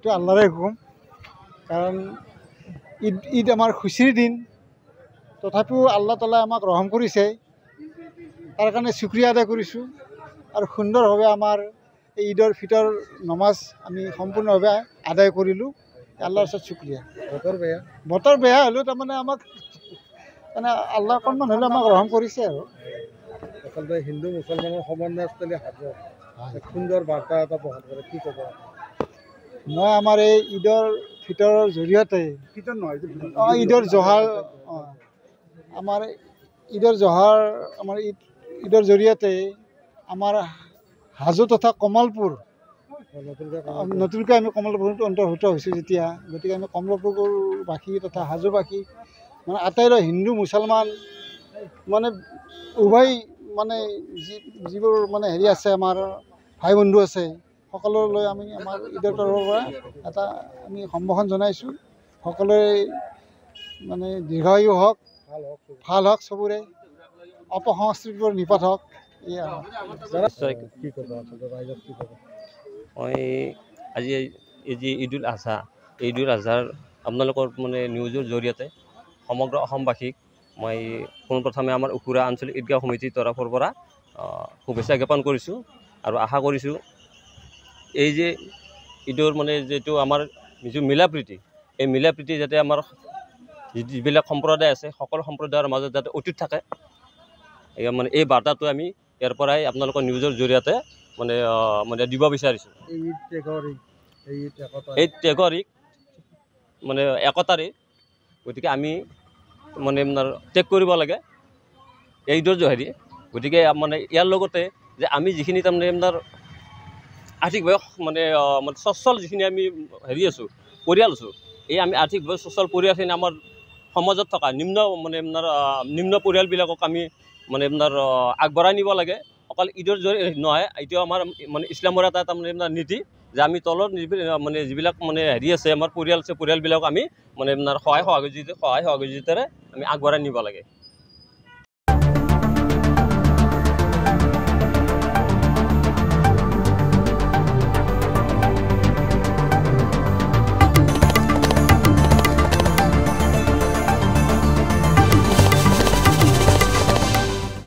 এইটো আল্লাৰে হুকুম কাৰণ ঈদ ঈদ আমাৰ খুচিৰ দিন তথাপিও আল্লাহ তালাই আমাক ৰহম কৰিছে তাৰ কাৰণে চুক্ৰিয়া আদায় কৰিছোঁ আৰু সুন্দৰভাৱে আমাৰ এই ঈদৰ ফিতৰ নমাজ আমি সম্পূৰ্ণভাৱে আদায় কৰিলোঁ আল্লাৰ ওচৰত চুক্ৰিয়া বতৰ বেয়া বতৰ বেয়া হ'লেও তাৰমানে আমাক মানে আল্লাহ অকণমান হ'লেও আমাক ৰহম কৰিছে আৰু আচলতে হিন্দু মুছলমানৰ সমন্বয়স্থলী সাজ সুন্দৰ বাৰ্তা এটা বহন কৰে কি ক'ব মই আমাৰ এই ঈদৰ ফিতৰৰ জৰিয়তে অঁ ঈদৰ জহাৰ অঁ আমাৰ ঈদৰ জহাৰ আমাৰ ঈদ ঈদৰ জৰিয়তে আমাৰ হাজো তথা কমলপুৰ নতুনকৈ আমি কমলপুৰ অন্তৰ্ভুক্ত হৈছোঁ যেতিয়া গতিকে আমি কমলপুৰবাসী তথা হাজোবাসী মানে আটাইলৈ হিন্দু মুছলমান মানে উভয় মানে যি যিবোৰ মানে হেৰি আছে আমাৰ ভাই বন্ধু আছে সকলোলৈ আমি আমাৰ ঈদৰ তৰফৰ পৰা এটা আমি সম্ভাষণ জনাইছোঁ সকলোৱে মানে দীৰ্ঘায়ু হওক ভাল হওক চবৰে অপসংস্কৃতিবোৰ নিপাত হওক মই আজি এই যি ঈদ উল আজহা ঈদ উল আজহাৰ আপোনালোকৰ মানে নিউজৰ জৰিয়তে সমগ্ৰ অসমবাসীক মই পোনপ্ৰথমে আমাৰ উখুৰা আঞ্চলিক ঈদগাহ সমিতিৰ তৰফৰ পৰা শুভেচ্ছা জ্ঞাপন কৰিছোঁ আৰু আশা কৰিছোঁ এই যে ঈদৰ মানে যিটো আমাৰ যিটো মিলা প্ৰীতি এই মিলা প্ৰীতি যাতে আমাৰ যিবিলাক সম্প্ৰদায় আছে সকলো সম্প্ৰদায়ৰ মাজত যাতে অটুত থাকে মানে এই বাৰ্তাটো আমি ইয়াৰ পৰাই আপোনালোকৰ নিউজৰ জৰিয়তে মানে মানে দিব বিচাৰিছোঁ এই টেগৰিক মানে একতাৰে গতিকে আমি মানে আপোনাৰ টেগ কৰিব লাগে এইদৰ জহাৰি গতিকে মানে ইয়াৰ লগতে যে আমি যিখিনি তাৰমানে আপোনাৰ আৰ্থিকভাৱে মানে মানে স্বচ্ছল যিখিনি আমি হেৰি আছোঁ পৰিয়াল আছোঁ এই আমি আৰ্থিকভাৱে স্বচ্ছল পৰিয়ালখিনি আমাৰ সমাজত থকা নিম্ন মানে আপোনাৰ নিম্ন পৰিয়ালবিলাকক আমি মানে আপোনাৰ আগবঢ়াই নিব লাগে অকল ঈদৰ জৰি নহয় এতিয়াও আমাৰ মানে ইছলামৰ এটা তাৰমানে আপোনাৰ নীতি যে আমি তলৰ যি মানে যিবিলাক মানে হেৰি আছে আমাৰ পৰিয়াল আছে পৰিয়ালবিলাকক আমি মানে আপোনাৰ সহায় সহযোগিতা সহায় সহযোগিতাৰে আমি আগবঢ়াই নিব লাগে